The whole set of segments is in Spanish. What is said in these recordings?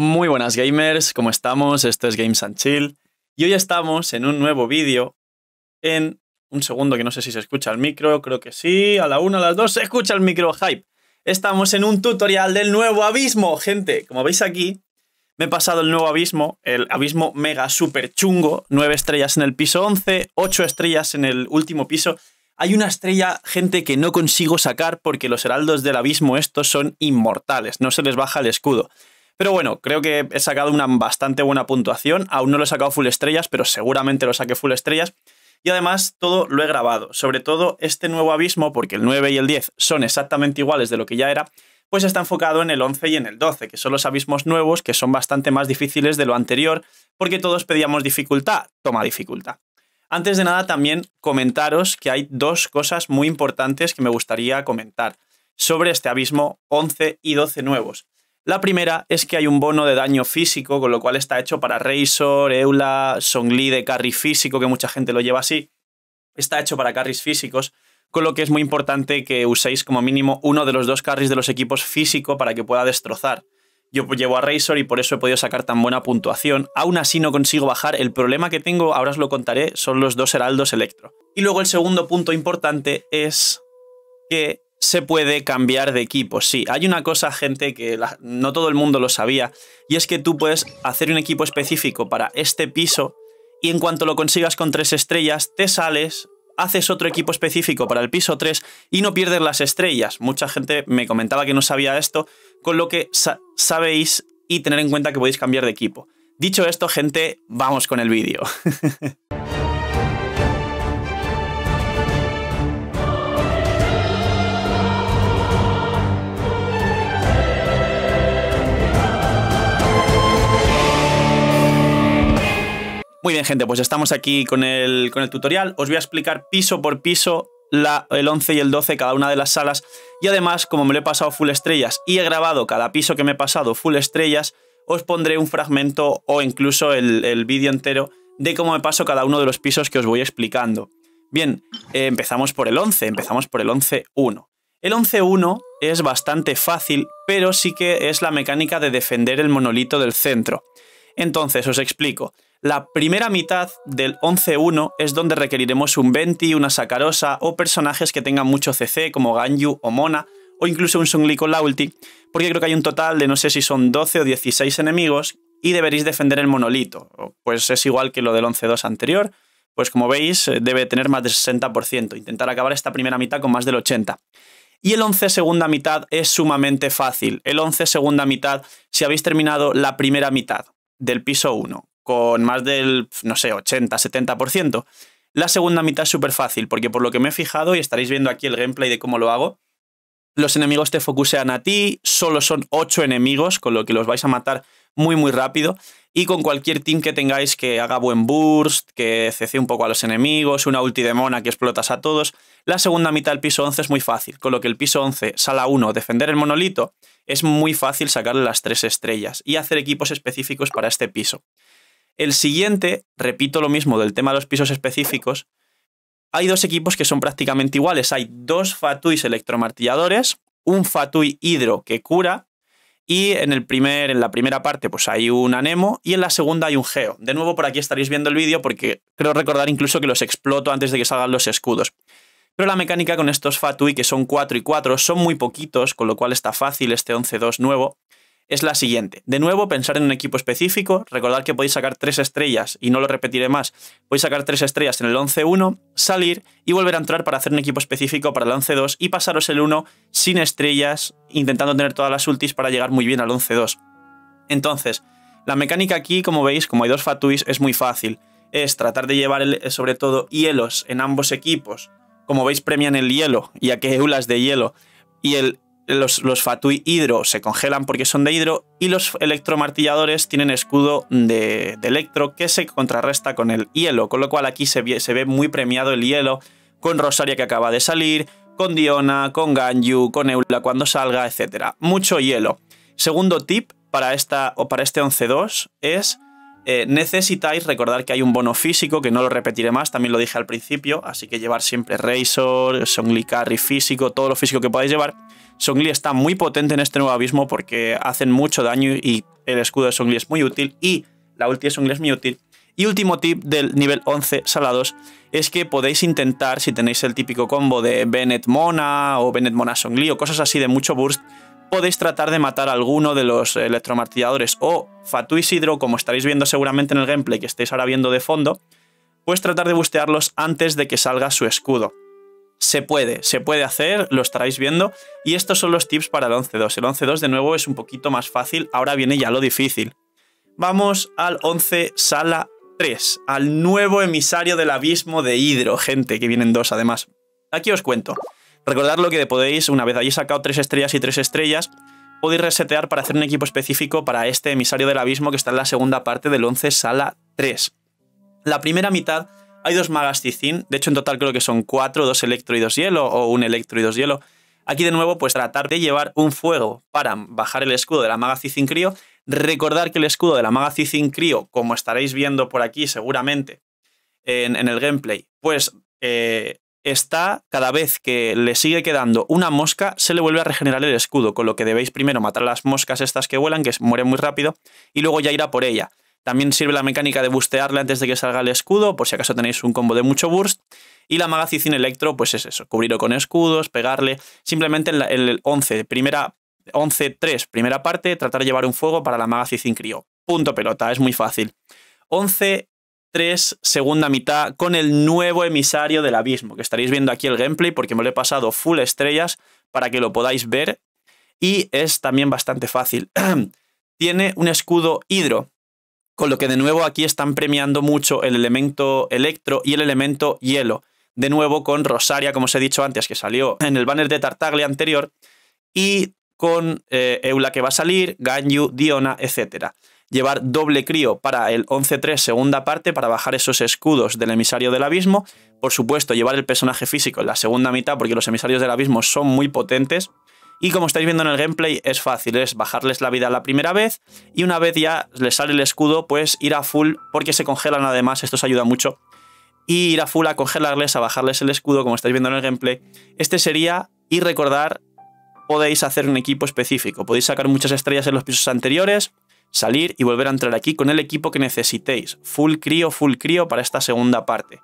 Muy buenas gamers, ¿cómo estamos? Esto es Games and Chill y hoy estamos en un nuevo vídeo en un segundo que no sé si se escucha el micro, creo que sí, a la una, a las dos se escucha el micro hype. Estamos en un tutorial del nuevo abismo, gente. Como veis aquí, me he pasado el nuevo abismo, el abismo mega super chungo, nueve estrellas en el piso 11, ocho estrellas en el último piso. Hay una estrella, gente, que no consigo sacar porque los heraldos del abismo estos son inmortales, no se les baja el escudo. Pero bueno, creo que he sacado una bastante buena puntuación. Aún no lo he sacado full estrellas, pero seguramente lo saqué full estrellas. Y además todo lo he grabado, sobre todo este nuevo abismo, porque el 9 y el 10 son exactamente iguales de lo que ya era, pues está enfocado en el 11 y en el 12, que son los abismos nuevos, que son bastante más difíciles de lo anterior, porque todos pedíamos dificultad, toma dificultad. Antes de nada, también comentaros que hay dos cosas muy importantes que me gustaría comentar sobre este abismo 11 y 12 nuevos. La primera es que hay un bono de daño físico, con lo cual está hecho para Razor, Eula, Songli de carry físico, que mucha gente lo lleva así. Está hecho para carries físicos, con lo que es muy importante que uséis como mínimo uno de los dos carries de los equipos físico para que pueda destrozar. Yo pues llevo a Razor y por eso he podido sacar tan buena puntuación. Aún así no consigo bajar. El problema que tengo, ahora os lo contaré, son los dos heraldos electro. Y luego el segundo punto importante es que se puede cambiar de equipo. Sí, hay una cosa, gente, que no todo el mundo lo sabía, y es que tú puedes hacer un equipo específico para este piso, y en cuanto lo consigas con tres estrellas, te sales, haces otro equipo específico para el piso 3 y no pierdes las estrellas. Mucha gente me comentaba que no sabía esto, con lo que sabéis y tener en cuenta que podéis cambiar de equipo. Dicho esto, gente, vamos con el vídeo. Muy bien, gente, pues estamos aquí con el, tutorial. Os voy a explicar piso por piso la, el 11 y el 12, cada una de las salas. Y además, como me lo he pasado full estrellas y he grabado cada piso que me he pasado full estrellas, os pondré un fragmento o incluso el, vídeo entero de cómo me paso cada uno de los pisos que os voy explicando. Bien, eh, empezamos por el 11, empezamos por el 11-1. El 11-1 es bastante fácil, pero sí que es la mecánica de defender el monolito del centro. Entonces, os explico. La primera mitad del 11-1 es donde requeriremos un Venti, una sacarosa o personajes que tengan mucho CC como Ganyu o Mona o incluso un Sungli con la ulti, porque creo que hay un total de no sé si son 12 o 16 enemigos y deberéis defender el monolito, pues es igual que lo del 11-2 anterior, pues como veis eh, debe tener más del 60%, intentar acabar esta primera mitad con más del 80%. Y el 11 segunda mitad es sumamente fácil. El 11 segunda mitad, si habéis terminado la primera mitad, del piso 1 con más del, no sé, 80-70%. La segunda mitad es súper fácil, porque por lo que me he fijado, y estaréis viendo aquí el gameplay de cómo lo hago, los enemigos te focusean a ti, solo son 8 enemigos, con lo que los vais a matar muy muy rápido, y con cualquier team que tengáis que haga buen burst, que cece un poco a los enemigos, una ulti de mona que explotas a todos, la segunda mitad del piso 11 es muy fácil, con lo que el piso 11, sala 1, defender el monolito, es muy fácil sacarle las 3 estrellas y hacer equipos específicos para este piso. El siguiente, repito lo mismo del tema de los pisos específicos, hay dos equipos que son prácticamente iguales. Hay dos Fatui electromartilladores, un Fatui hidro que cura, y en, el primer, en la primera parte pues hay un anemo y en la segunda hay un geo. De nuevo por aquí estaréis viendo el vídeo porque creo recordar incluso que los exploto antes de que salgan los escudos. Pero la mecánica con estos Fatui, que son 4 y 4, son muy poquitos, con lo cual está fácil este 11-2 nuevo es la siguiente. De nuevo, pensar en un equipo específico, recordar que podéis sacar tres estrellas, y no lo repetiré más, podéis sacar tres estrellas en el 11-1, salir y volver a entrar para hacer un equipo específico para el 11-2 y pasaros el 1 sin estrellas, intentando tener todas las ultis para llegar muy bien al 11-2. Entonces, la mecánica aquí, como veis, como hay dos fatuis, es muy fácil. Es tratar de llevar sobre todo hielos en ambos equipos. Como veis, premian el hielo, ya que eulas de hielo. Y el los, Fatui Hidro se congelan porque son de Hidro y los electromartilladores tienen escudo de, Electro que se contrarresta con el hielo, con lo cual aquí se ve, se ve muy premiado el hielo con Rosaria que acaba de salir, con Diona, con Ganyu, con Eula cuando salga, etc. Mucho hielo. Segundo tip para, esta, o para este 11-2 es eh, necesitáis recordar que hay un bono físico, que no lo repetiré más, también lo dije al principio, así que llevar siempre Razor, Songli Carry físico, todo lo físico que podáis llevar. Songli está muy potente en este nuevo abismo porque hacen mucho daño y el escudo de Songli es muy útil y la ulti de Songli es muy útil. Y último tip del nivel 11 salados es que podéis intentar, si tenéis el típico combo de Bennett Mona o Bennett Mona Songli o cosas así de mucho burst, podéis tratar de matar a alguno de los electromartilladores o Fatu sidro como estaréis viendo seguramente en el gameplay que estáis ahora viendo de fondo, pues tratar de bustearlos antes de que salga su escudo. Se puede, se puede hacer, lo estaréis viendo. Y estos son los tips para el 11-2. El 11-2 de nuevo es un poquito más fácil, ahora viene ya lo difícil. Vamos al 11 sala 3, al nuevo emisario del abismo de Hidro, gente, que vienen dos además. Aquí os cuento. Recordad lo que podéis, una vez hayáis sacado tres estrellas y tres estrellas, podéis resetear para hacer un equipo específico para este emisario del abismo que está en la segunda parte del 11 sala 3. La primera mitad hay dos magas Cicin, de hecho en total creo que son cuatro, dos electro y dos hielo, o un electro y dos hielo. Aquí de nuevo, pues tratar de llevar un fuego para bajar el escudo de la maga Cicin Crío. Recordar que el escudo de la maga Cicin Crío, como estaréis viendo por aquí seguramente en, el gameplay, pues eh, está cada vez que le sigue quedando una mosca, se le vuelve a regenerar el escudo, con lo que debéis primero matar a las moscas estas que vuelan, que mueren muy rápido, y luego ya irá por ella. También sirve la mecánica de bustearle antes de que salga el escudo, por si acaso tenéis un combo de mucho burst. Y la Magazine Electro, pues es eso, cubrirlo con escudos, pegarle. Simplemente en, el 11, primera, 11-3, primera parte, tratar de llevar un fuego para la Magazine crio Punto pelota, es muy fácil. 11 3, segunda mitad, con el nuevo emisario del abismo, que estaréis viendo aquí el gameplay porque me lo he pasado full estrellas para que lo podáis ver. Y es también bastante fácil. Tiene un escudo hidro, con lo que de nuevo aquí están premiando mucho el elemento electro y el elemento hielo. De nuevo con Rosaria, como os he dicho antes, que salió en el banner de Tartaglia anterior. Y con eh, Eula que va a salir, Ganyu, Diona, etc. Llevar doble crío para el 11-3 segunda parte para bajar esos escudos del emisario del abismo. Por supuesto, llevar el personaje físico en la segunda mitad porque los emisarios del abismo son muy potentes. Y como estáis viendo en el gameplay es fácil, es bajarles la vida la primera vez y una vez ya les sale el escudo pues ir a full porque se congelan además, esto os ayuda mucho. Y ir a full a congelarles, a bajarles el escudo como estáis viendo en el gameplay. Este sería, y recordar, podéis hacer un equipo específico, podéis sacar muchas estrellas en los pisos anteriores, salir y volver a entrar aquí con el equipo que necesitéis. Full crío, full crío para esta segunda parte.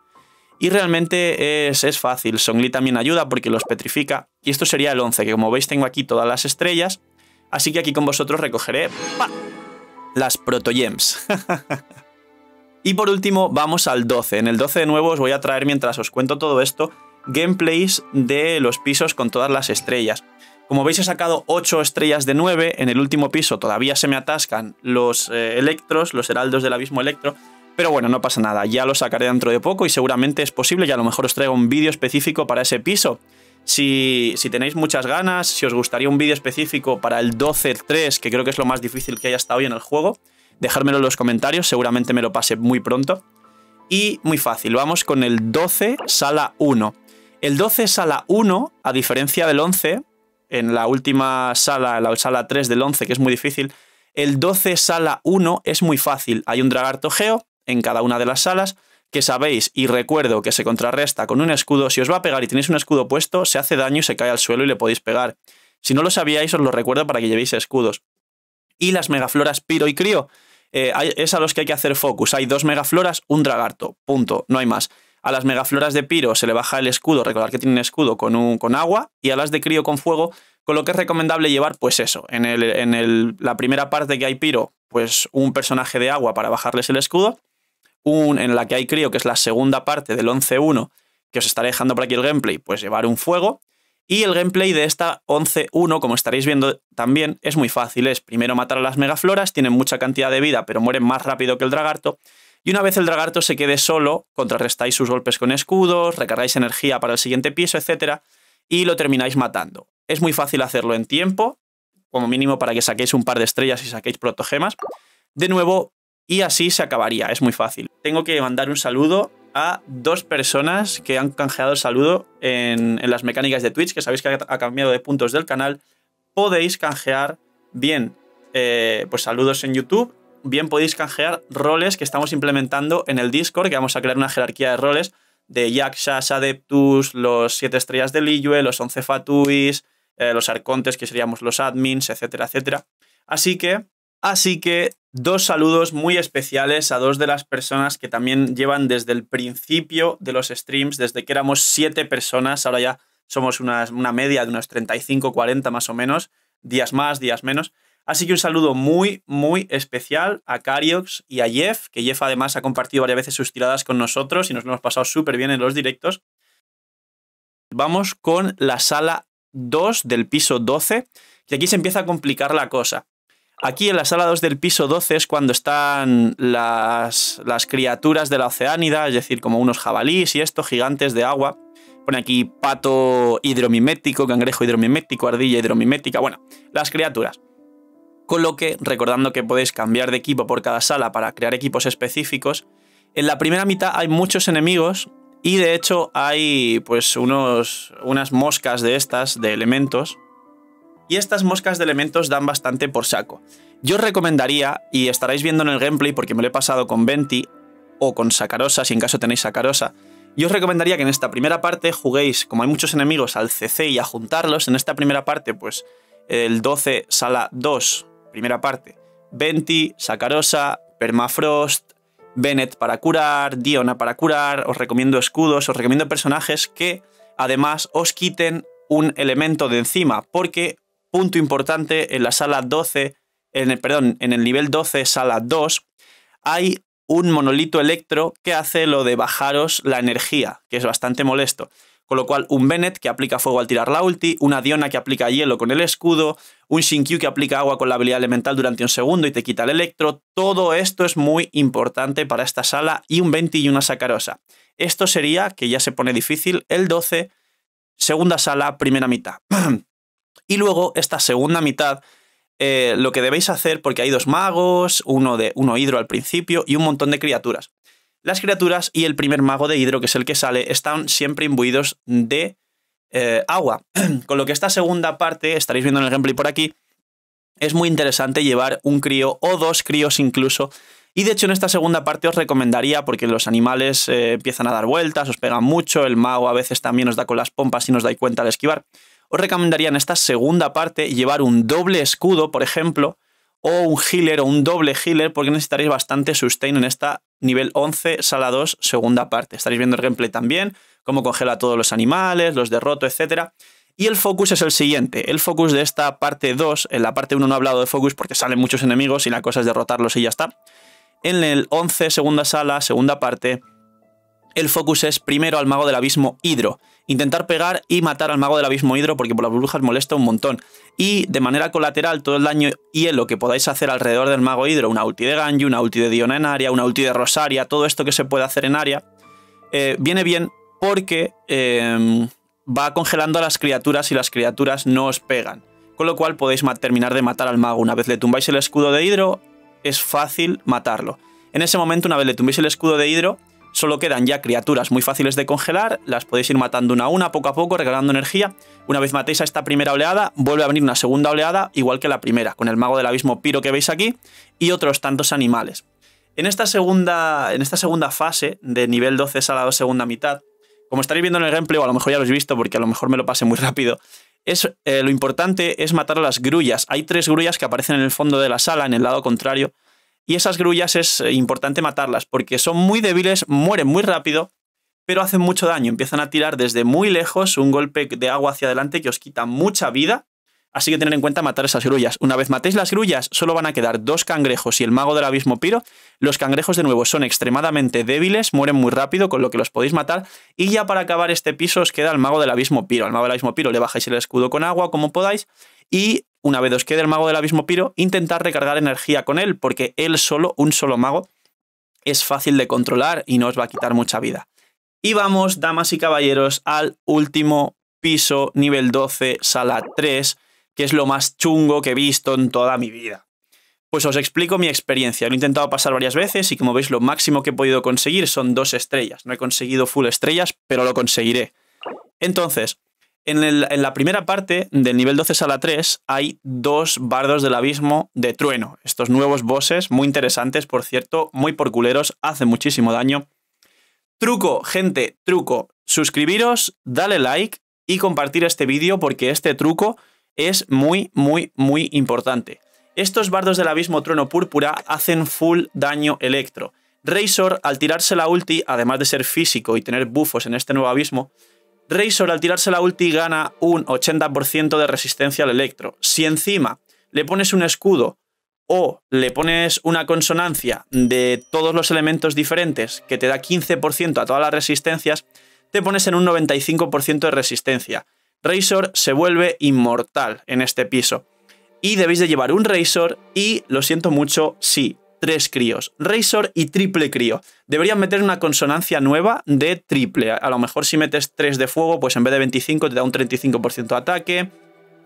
Y realmente es, fácil. Songli también ayuda porque los petrifica. Y esto sería el 11, que como veis tengo aquí todas las estrellas. Así que aquí con vosotros recogeré las protogems. y por último vamos al 12. En el 12 de nuevo os voy a traer, mientras os cuento todo esto, gameplays de los pisos con todas las estrellas. Como veis he sacado 8 estrellas de 9, en el último piso todavía se me atascan los eh, electros, los heraldos del abismo electro, pero bueno, no pasa nada, ya lo sacaré dentro de poco y seguramente es posible y a lo mejor os traigo un vídeo específico para ese piso. Si, tenéis muchas ganas, si os gustaría un vídeo específico para el 12-3, que creo que es lo más difícil que haya hasta hoy en el juego, dejármelo en los comentarios, seguramente me lo pase muy pronto. Y muy fácil, vamos con el 12 sala 1. El 12 sala 1, a diferencia del 11, en la última sala, la sala 3 del 11, que es muy difícil, el 12 sala 1 es muy fácil. Hay un dragarto geo, en cada una de las salas, que sabéis y recuerdo que se contrarresta con un escudo, si os va a pegar y tenéis un escudo puesto, se hace daño y se cae al suelo y le podéis pegar. Si no lo sabíais, os lo recuerdo para que llevéis escudos. Y las megafloras piro y crío, eh, es a los que hay que hacer focus. Hay dos megafloras, un dragarto, punto, no hay más. A las megafloras de piro se le baja el escudo, recordar que tienen escudo con, un, con agua, y a las de crío con fuego, con lo que es recomendable llevar, pues eso, en, el, en la primera parte que hay piro, pues un personaje de agua para bajarles el escudo, un, en la que hay crío, que es la segunda parte del 11-1 que os estaré dejando por aquí el gameplay, pues llevar un fuego. Y el gameplay de esta 11-1 como estaréis viendo también, es muy fácil. Es primero matar a las megafloras, tienen mucha cantidad de vida, pero mueren más rápido que el dragarto. Y una vez el dragarto se quede solo, contrarrestáis sus golpes con escudos, recargáis energía para el siguiente piso, etc. Y lo termináis matando. Es muy fácil hacerlo en tiempo, como mínimo para que saquéis un par de estrellas y saquéis protogemas. De nuevo, y así se acabaría, es muy fácil. Tengo que mandar un saludo a dos personas que han canjeado el saludo en, las mecánicas de Twitch, que sabéis que ha, cambiado de puntos del canal. Podéis canjear bien eh, pues saludos en YouTube bien podéis canjear roles que estamos implementando en el Discord, que vamos a crear una jerarquía de roles de Jaxas, Adeptus, los 7 estrellas de Liyue, los 11 Fatuis, eh, los Arcontes, que seríamos los admins, etcétera, etcétera. Así que Así que dos saludos muy especiales a dos de las personas que también llevan desde el principio de los streams, desde que éramos siete personas, ahora ya somos una, media de unos 35, 40 más o menos, días más, días menos. Así que un saludo muy, muy especial a Cariox y a Jeff, que Jeff además ha compartido varias veces sus tiradas con nosotros y nos lo hemos pasado súper bien en los directos. Vamos con la sala 2 del piso 12, y aquí se empieza a complicar la cosa. Aquí en la sala 2 del piso 12 es cuando están las, criaturas de la oceánida, es decir, como unos jabalíes y estos gigantes de agua. Pone aquí pato hidromimético, cangrejo hidromimético, ardilla hidromimética, bueno, las criaturas. Con lo que, recordando que podéis cambiar de equipo por cada sala para crear equipos específicos, en la primera mitad hay muchos enemigos y de hecho hay pues unos, unas moscas de estas, de elementos, y estas moscas de elementos dan bastante por saco. Yo os recomendaría, y estaréis viendo en el gameplay porque me lo he pasado con Venti o con Sacarosa, si en caso tenéis Sacarosa, yo os recomendaría que en esta primera parte juguéis, como hay muchos enemigos, al CC y a juntarlos. En esta primera parte, pues el 12 sala 2, primera parte, Venti, Sacarosa, Permafrost, Bennett para curar, Diona para curar, os recomiendo escudos, os recomiendo personajes que además os quiten un elemento de encima, porque punto importante, en la sala 12, en el, perdón, en el nivel 12, sala 2, hay un monolito electro que hace lo de bajaros la energía, que es bastante molesto. Con lo cual, un Bennett que aplica fuego al tirar la ulti, una Diona que aplica hielo con el escudo, un Shinkyu que aplica agua con la habilidad elemental durante un segundo y te quita el electro. Todo esto es muy importante para esta sala y un 20 y una Sacarosa. Esto sería, que ya se pone difícil, el 12, segunda sala, primera mitad. Y luego, esta segunda mitad, eh, lo que debéis hacer, porque hay dos magos, uno de uno hidro al principio y un montón de criaturas. Las criaturas y el primer mago de hidro, que es el que sale, están siempre imbuidos de eh, agua. Con lo que esta segunda parte, estaréis viendo en el y por aquí, es muy interesante llevar un crío o dos críos incluso. Y de hecho en esta segunda parte os recomendaría, porque los animales eh, empiezan a dar vueltas, os pegan mucho, el mago a veces también os da con las pompas y nos dais cuenta al esquivar os recomendaría en esta segunda parte llevar un doble escudo, por ejemplo, o un healer o un doble healer, porque necesitaréis bastante sustain en esta nivel 11, sala 2, segunda parte. Estaréis viendo el gameplay también, cómo congela todos los animales, los derroto, etc. Y el focus es el siguiente. El focus de esta parte 2, en la parte 1 no he hablado de focus porque salen muchos enemigos y la cosa es derrotarlos y ya está. En el 11, segunda sala, segunda parte, el focus es primero al mago del abismo Hidro. Intentar pegar y matar al mago del abismo Hidro porque por las burbujas molesta un montón. Y de manera colateral todo el daño hielo que podáis hacer alrededor del mago Hidro, una ulti de Ganji, una ulti de Diona en área, una ulti de Rosaria, todo esto que se puede hacer en área, eh, viene bien porque em, va congelando a las criaturas y las criaturas no os pegan. Con lo cual podéis terminar de matar al mago. Una vez le tumbáis el escudo de Hidro, es fácil matarlo. En ese momento, una vez le tumbéis el escudo de Hidro, Solo quedan ya criaturas muy fáciles de congelar, las podéis ir matando una a una poco a poco, regalando energía. Una vez matéis a esta primera oleada, vuelve a venir una segunda oleada, igual que la primera, con el mago del abismo Piro que veis aquí y otros tantos animales. En esta segunda, en esta segunda fase, de nivel 12 a la segunda mitad, como estaréis viendo en el gameplay, o a lo mejor ya lo habéis visto porque a lo mejor me lo pasé muy rápido, eh, lo importante es matar a las grullas. Hay tres grullas que aparecen en el fondo de la sala, en el lado contrario y esas grullas es eh, importante matarlas porque son muy débiles, mueren muy rápido, pero hacen mucho daño. Empiezan a tirar desde muy lejos un golpe de agua hacia adelante que os quita mucha vida. Así que tener en cuenta matar esas grullas. Una vez matéis las grullas, solo van a quedar dos cangrejos y el mago del abismo piro. Los cangrejos, de nuevo, son extremadamente débiles, mueren muy rápido, con lo que los podéis matar. Y ya para acabar este piso os queda el mago del abismo piro. Al mago del abismo piro le bajáis el escudo con agua, como podáis, y una vez os quede el mago del abismo piro, intentar recargar energía con él, porque él solo, un solo mago, es fácil de controlar y no os va a quitar mucha vida. Y vamos, damas y caballeros, al último piso, nivel 12, sala 3, que es lo más chungo que he visto en toda mi vida. Pues os explico mi experiencia. Lo he intentado pasar varias veces y como veis lo máximo que he podido conseguir son dos estrellas. No he conseguido full estrellas, pero lo conseguiré. Entonces, en, la primera parte, del nivel 12 a la 3, hay dos bardos del abismo de trueno. Estos nuevos bosses, muy interesantes, por cierto, muy por culeros, hacen muchísimo daño. Truco, gente, truco. Suscribiros, dale like y compartir este vídeo porque este truco es muy, muy, muy importante. Estos bardos del abismo trueno púrpura hacen full daño electro. Razor, al tirarse la ulti, además de ser físico y tener bufos en este nuevo abismo, Razor al tirarse la ulti gana un 80% de resistencia al electro. Si encima le pones un escudo o le pones una consonancia de todos los elementos diferentes que te da 15% a todas las resistencias, te pones en un 95% de resistencia. Razor se vuelve inmortal en este piso. Y debéis de llevar un Razor y, lo siento mucho, sí, tres críos, Razor y triple crío. Deberían meter una consonancia nueva de triple. A lo mejor si metes tres de fuego, pues en vez de 25 te da un 35% de ataque.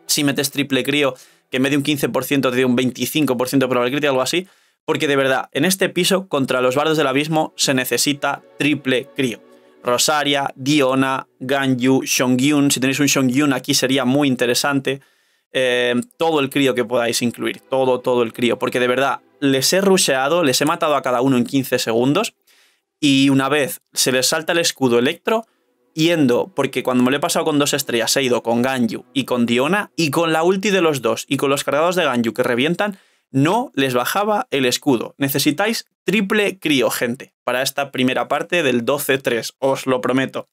Si metes triple crío, que en vez de un 15% te da un 25% de probabilidad crítica, algo así. Porque de verdad, en este piso, contra los bardos del abismo, se necesita triple crío. Rosaria, Diona, Ganyu, Shongyun. Si tenéis un Shongyun aquí sería muy interesante. Eh, todo el crío que podáis incluir, todo, todo el crío, porque de verdad les he rusheado, les he matado a cada uno en 15 segundos. Y una vez se les salta el escudo electro, yendo, porque cuando me lo he pasado con dos estrellas, he ido con Ganju y con Diona, y con la ulti de los dos, y con los cargados de Ganju que revientan, no les bajaba el escudo. Necesitáis triple crío, gente, para esta primera parte del 12-3, os lo prometo.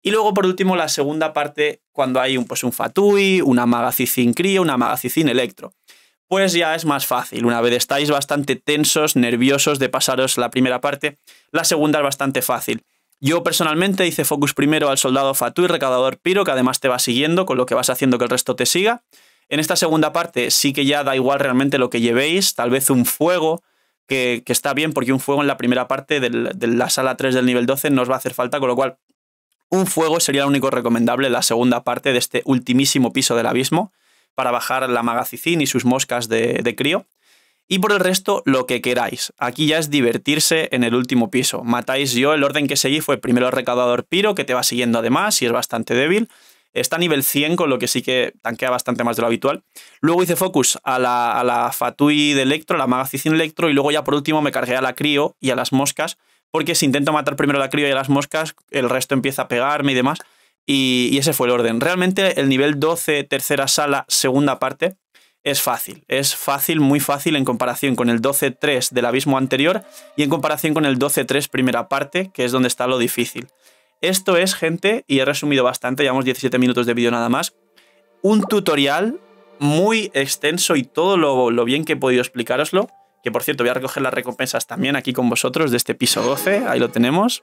Y luego, por último, la segunda parte, cuando hay un, pues, un Fatui, una Magazine Crío, una Magazine Electro pues ya es más fácil. Una vez estáis bastante tensos, nerviosos de pasaros la primera parte, la segunda es bastante fácil. Yo personalmente hice focus primero al soldado Fatui, y recaudador Piro, que además te va siguiendo, con lo que vas haciendo que el resto te siga. En esta segunda parte sí que ya da igual realmente lo que llevéis, tal vez un fuego, que, está bien, porque un fuego en la primera parte de la sala 3 del nivel 12 nos va a hacer falta, con lo cual un fuego sería lo único recomendable en la segunda parte de este ultimísimo piso del abismo para bajar la Magazicín y sus moscas de, de crío. Y por el resto, lo que queráis. Aquí ya es divertirse en el último piso. Matáis yo, el orden que seguí fue primero el recaudador Piro, que te va siguiendo además y es bastante débil. Está a nivel 100, con lo que sí que tanquea bastante más de lo habitual. Luego hice focus a la, Fatui de Electro, la Magacicin Electro, y luego ya por último me cargué a la Crío y a las moscas, porque si intento matar primero a la Crío y a las moscas, el resto empieza a pegarme y demás. Y, ese fue el orden. Realmente el nivel 12, tercera sala, segunda parte, es fácil. Es fácil, muy fácil en comparación con el 12-3 del abismo anterior y en comparación con el 12-3 primera parte, que es donde está lo difícil. Esto es, gente, y he resumido bastante, llevamos 17 minutos de vídeo nada más, un tutorial muy extenso y todo lo, lo bien que he podido explicaroslo que por cierto voy a recoger las recompensas también aquí con vosotros de este piso 12, ahí lo tenemos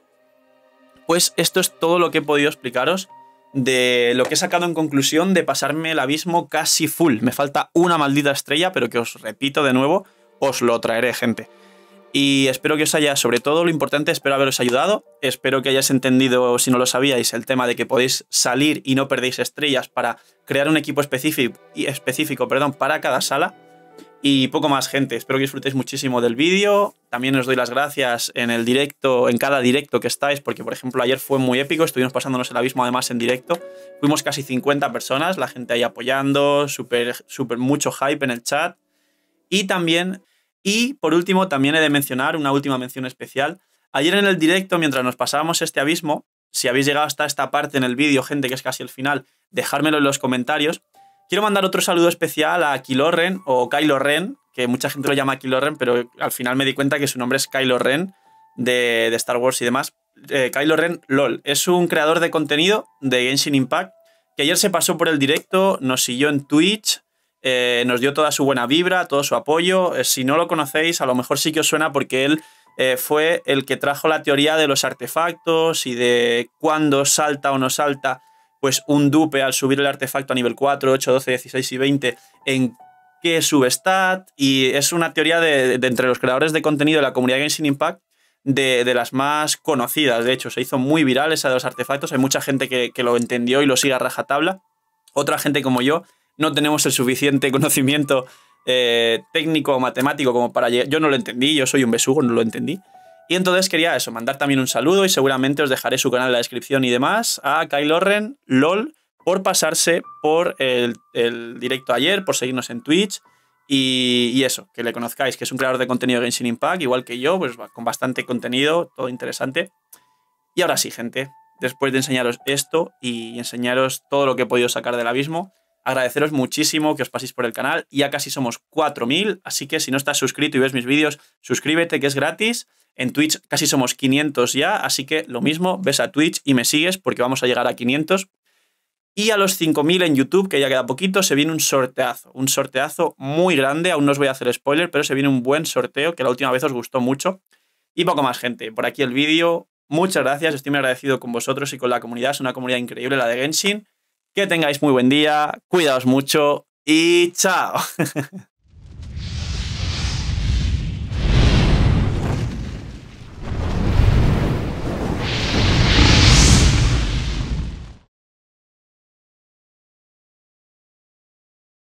pues esto es todo lo que he podido explicaros de lo que he sacado en conclusión de pasarme el abismo casi full. Me falta una maldita estrella, pero que os repito de nuevo, os lo traeré, gente. Y espero que os haya, sobre todo lo importante, espero haberos ayudado. Espero que hayáis entendido, si no lo sabíais, el tema de que podéis salir y no perdéis estrellas para crear un equipo específico, específico perdón, para cada sala y poco más gente. Espero que disfrutéis muchísimo del vídeo. También os doy las gracias en el directo, en cada directo que estáis, porque por ejemplo ayer fue muy épico, estuvimos pasándonos el abismo además en directo. Fuimos casi 50 personas, la gente ahí apoyando, súper, súper mucho hype en el chat. Y también, y por último, también he de mencionar una última mención especial. Ayer en el directo, mientras nos pasábamos este abismo, si habéis llegado hasta esta parte en el vídeo, gente, que es casi el final, dejármelo en los comentarios. Quiero mandar otro saludo especial a Kylo Ren o Kylo Ren, que mucha gente lo llama Kylo Ren, pero al final me di cuenta que su nombre es Kylo Ren de, Star Wars y demás. Eh, Kylo Ren LOL es un creador de contenido de Genshin Impact que ayer se pasó por el directo, nos siguió en Twitch, eh, nos dio toda su buena vibra, todo su apoyo. Eh, si no lo conocéis, a lo mejor sí que os suena porque él fue el que trajo la teoría de los artefactos y de cuándo salta o no salta pues un dupe al subir el artefacto a nivel 4, 8, 12, 16 y 20 en qué subestad? Y es una teoría de, entre los creadores de contenido de la comunidad Games in Impact de, las más conocidas. De hecho, se hizo muy viral esa de los artefactos. Hay mucha gente que, lo entendió y lo sigue a rajatabla. Otra gente como yo no tenemos el suficiente conocimiento eh, técnico o matemático como para llegar. Yo no lo entendí, yo soy un besugo, no lo entendí. Y entonces quería eso, mandar también un saludo y seguramente os dejaré su canal en la descripción y demás a Kyle Loren LOL, por pasarse por el, directo ayer, por seguirnos en Twitch y, y, eso, que le conozcáis, que es un creador de contenido de Genshin Impact, igual que yo, pues con bastante contenido, todo interesante. Y ahora sí, gente, después de enseñaros esto y enseñaros todo lo que he podido sacar del abismo, Agradeceros muchísimo que os paséis por el canal. Ya casi somos 4.000, así que si no estás suscrito y ves mis vídeos, suscríbete que es gratis. En Twitch casi somos 500 ya, así que lo mismo, ves a Twitch y me sigues porque vamos a llegar a 500. Y a los 5.000 en YouTube, que ya queda poquito, se viene un sorteazo. Un sorteazo muy grande, aún no os voy a hacer spoiler, pero se viene un buen sorteo que la última vez os gustó mucho. Y poco más, gente. Por aquí el vídeo. Muchas gracias, estoy muy agradecido con vosotros y con la comunidad. Es una comunidad increíble la de Genshin. Que tengáis muy buen día, cuidaos mucho y chao.